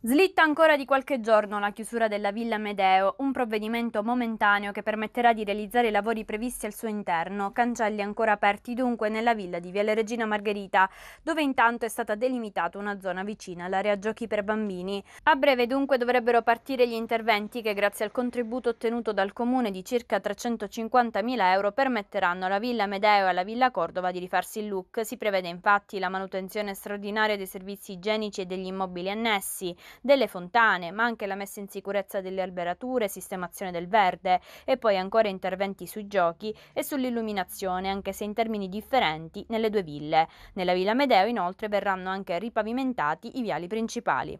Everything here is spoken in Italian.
Slitta ancora di qualche giorno la chiusura della Villa Medeo, un provvedimento momentaneo che permetterà di realizzare i lavori previsti al suo interno, cancelli ancora aperti dunque nella villa di Viale Regina Margherita, dove intanto è stata delimitata una zona vicina all'area giochi per bambini. A breve dunque dovrebbero partire gli interventi che grazie al contributo ottenuto dal comune di circa 350.000 euro permetteranno alla Villa Medeo e alla Villa Cordova di rifarsi il look. Si prevede infatti la manutenzione straordinaria dei servizi igienici e degli immobili annessi, delle fontane, ma anche la messa in sicurezza delle alberature, sistemazione del verde e poi ancora interventi sui giochi e sull'illuminazione, anche se in termini differenti, nelle due ville. Nella Villa Medeo inoltre verranno anche ripavimentati i viali principali.